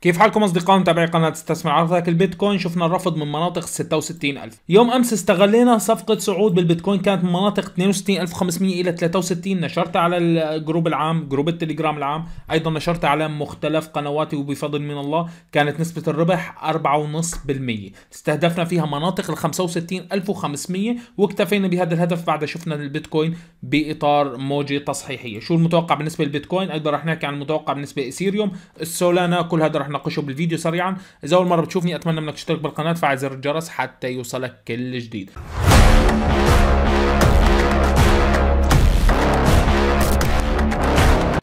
كيف حالكم اصدقاء متابعي قناه استثمر عرضك البيتكوين شفنا الرفض من مناطق 66000 يوم امس استغلينا صفقه صعود بالبيتكوين كانت من مناطق 62500 الى 63 نشرتها على الجروب العام جروب التليجرام العام ايضا نشرتها على مختلف قنواتي وبفضل من الله كانت نسبه الربح 4.5% استهدفنا فيها مناطق ال 65500 واكتفينا بهذا الهدف بعد شفنا البيتكوين باطار موجه تصحيحيه شو المتوقع بالنسبه للبيتكوين ايضا رح نحكي عن المتوقع بالنسبه لايثيريوم السولانا كل هذا رح ناقشه بالفيديو سريعا اذا اول مره بتشوفني اتمنى انك تشترك بالقناه وتفعل زر الجرس حتى يوصلك كل جديد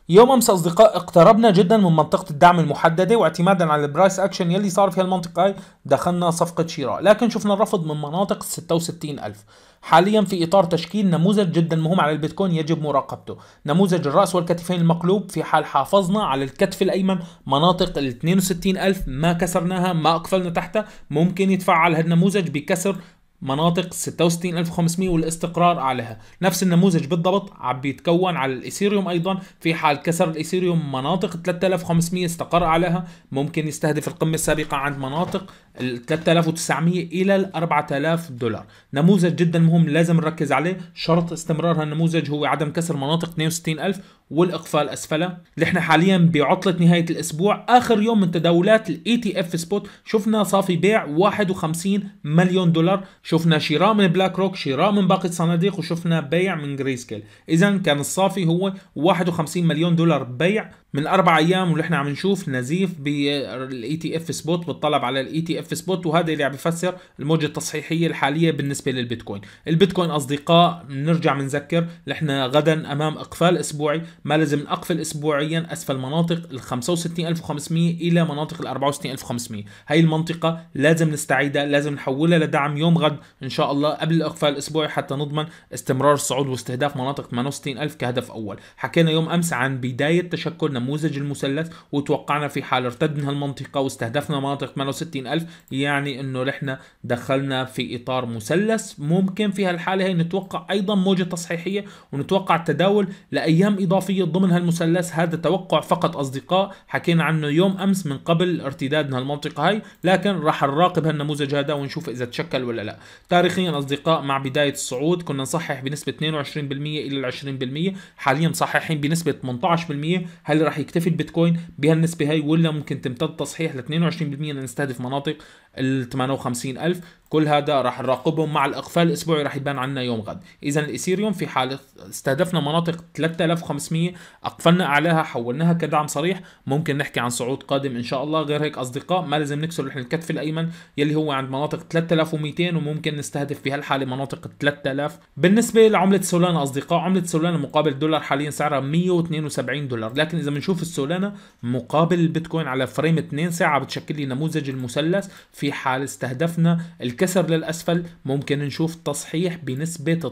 يوم امس اصدقاء اقتربنا جدا من منطقه الدعم المحدده واعتمادا على البرايس اكشن يلي صار في هالمنطقه دخلنا صفقه شراء لكن شفنا الرفض من مناطق 66000 حاليا في اطار تشكيل نموذج جدا مهم على البيتكوين يجب مراقبته نموذج الراس والكتفين المقلوب في حال حافظنا على الكتف الايمن مناطق ال 62000 ما كسرناها ما اقفلنا تحتها ممكن يتفعل هالنموذج بكسر مناطق 66500 والاستقرار عليها نفس النموذج بالضبط عم بيتكون على الايثيريوم ايضا في حال كسر الايثيريوم مناطق 3500 استقر عليها ممكن يستهدف القمه السابقه عند مناطق ال 3900 الى ال 4000 دولار نموذج جدا مهم لازم نركز عليه شرط استمرار هالنموذج هو عدم كسر مناطق 62000 والاقفال اسفلها نحن حاليا بعطله نهايه الاسبوع اخر يوم من تداولات الاي تي اف سبوت شفنا صافي بيع 51 مليون دولار شفنا شراء من بلاك روك شراء من باقي الصناديق وشفنا بيع من جري سكيل اذا كان الصافي هو 51 مليون دولار بيع من اربع ايام ونحن عم نشوف نزيف بالاي تي e اف سبوت بالطلب على الاي تي اف سبوت وهذا اللي عم بفسر الموجه التصحيحيه الحاليه بالنسبه للبيتكوين البيتكوين اصدقاء بنرجع بنذكر نحن غدا امام اقفال اسبوعي ما لازم نقفل اسبوعيا اسفل مناطق ال 65500 الى مناطق ال 64500 هاي المنطقه لازم نستعيدها لازم نحولها لدعم يوم غد ان شاء الله قبل الاقفال الاسبوعي حتى نضمن استمرار الصعود واستهداف مناطق 68000 كهدف اول حكينا يوم امس عن بدايه تشكل نموذج المثلث وتوقعنا في حال ارتد من هالمنطقه واستهدفنا مناطق 68000 يعني انه نحن دخلنا في اطار مثلث ممكن في هالحاله هي نتوقع ايضا موجه تصحيحيه ونتوقع التداول لايام اضافيه ضمن هالمثلث هذا توقع فقط اصدقاء حكينا عنه يوم امس من قبل ارتداد من هالمنطقه هاي لكن راح نراقب هالنموذج هذا ونشوف اذا تشكل ولا لا تاريخيا أصدقاء مع بداية الصعود كنا نصحح بنسبة 22% إلى 20% حاليا مصححين بنسبة 18% هل راح يكتفي البيتكوين بهالنسبة هاي ولا ممكن تمتد تصحيح ل 22% لنستهدف مناطق ال 58000 كل هذا راح نراقبهم مع الإقفال الأسبوعي راح يبان عنا يوم غد إذا الإيثيريوم في حال استهدفنا مناطق 3500 أقفلنا أعلاها حولناها كدعم صريح ممكن نحكي عن صعود قادم إن شاء الله غير هيك أصدقاء ما لازم نكسر إحنا الكتف الأيمن يلي هو عند مناطق 3200 وممكن نستهدف في هالحالة مناطق 3000 بالنسبة لعملة سولانا أصدقاء عملة سولانا مقابل الدولار حاليا سعرها 172 دولار لكن إذا بنشوف السولانا مقابل البيتكوين على فريم 2 ساعة بتشكل لي نموذج المثلث في في حال استهدفنا الكسر للأسفل ممكن نشوف تصحيح بنسبة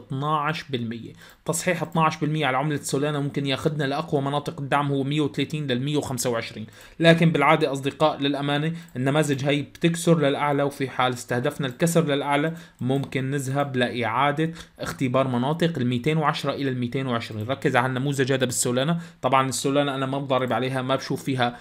12% تصحيح 12% على عملة سولانا ممكن ياخذنا لأقوى مناطق الدعم هو 130 لل 125 لكن بالعادة أصدقاء للأمانة النماذج هي بتكسر للأعلى وفي حال استهدفنا الكسر للأعلى ممكن نذهب لإعادة اختبار مناطق ال 210 إلى ال 220 ركز على النموذج هذا بالسولانا طبعا السولانا أنا ما بضرب عليها ما بشوف فيها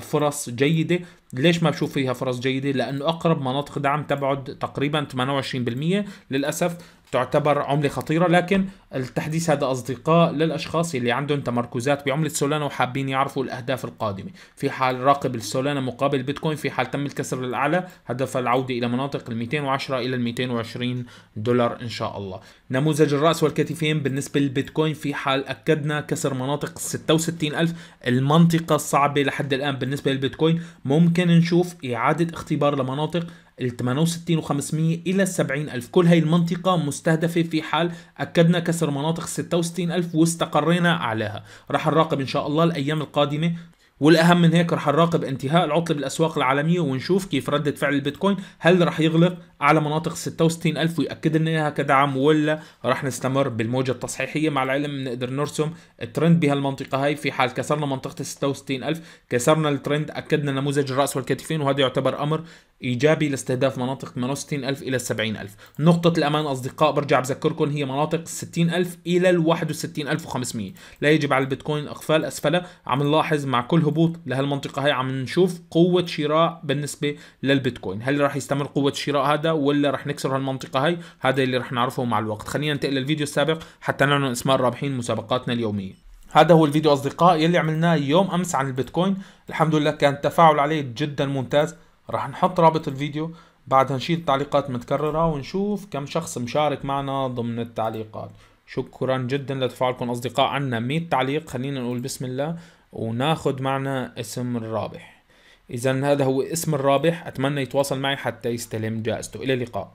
فرص جيدة ليش ما بشوف فيها فرص جيدة لأنه اقرب مناطق دعم تبعد تقريبا 28% للاسف تعتبر عمله خطيره لكن التحديث هذا اصدقاء للاشخاص اللي عندهم تمركزات بعمله سولانا وحابين يعرفوا الاهداف القادمه في حال راقب السولانا مقابل بيتكوين في حال تم الكسر للاعلى هدف العوده الى مناطق ال 210 الى ال 220 دولار ان شاء الله نموذج الراس والكتفين بالنسبه للبيتكوين في حال اكدنا كسر مناطق 66000 المنطقه الصعبه لحد الان بالنسبه للبيتكوين ممكن نشوف اعاده اختبار لمناطق ال 68 و500 إلى 70 ألف كل هاي المنطقة مستهدفة في حال أكدنا كسر مناطق 66 ألف واستقرينا أعلاها راح نراقب إن شاء الله الأيام القادمة والاهم من هيك رح نراقب انتهاء العطله بالاسواق العالميه ونشوف كيف رده فعل البيتكوين هل رح يغلق على مناطق 66000 وياكد لنا اياها كدعم ولا رح نستمر بالموجه التصحيحيه مع العلم بنقدر نرسم الترند بهالمنطقه هاي في حال كسرنا منطقه 66000 كسرنا الترند اكدنا نموذج الراس والكتفين وهذا يعتبر امر إيجابي لاستهداف مناطق 68 ألف إلى 70 ألف نقطة الأمان أصدقاء برجع بذكركم هي مناطق 60 ألف إلى ال 61 ألف 500 لا يجب على البيتكوين إغفال أسفله عم نلاحظ مع كل هبوط لهالمنطقة هاي عم نشوف قوة شراء بالنسبة للبيتكوين هل راح يستمر قوة الشراء هذا ولا راح نكسر هالمنطقة هاي هذا اللي راح نعرفه مع الوقت خلينا ننتقل للفيديو السابق حتى نعلن اسماء الرابحين مسابقاتنا اليومية هذا هو الفيديو اصدقاء يلي عملناه يوم امس عن البيتكوين الحمد لله كان التفاعل عليه جدا ممتاز راح نحط رابط الفيديو بعدها نشيل التعليقات متكررة ونشوف كم شخص مشارك معنا ضمن التعليقات شكرا جدا لتفاعلكم أصدقاء عنا 100 تعليق خلينا نقول بسم الله وناخد معنا اسم الرابح إذا هذا هو اسم الرابح أتمنى يتواصل معي حتى يستلم جائزته إلى اللقاء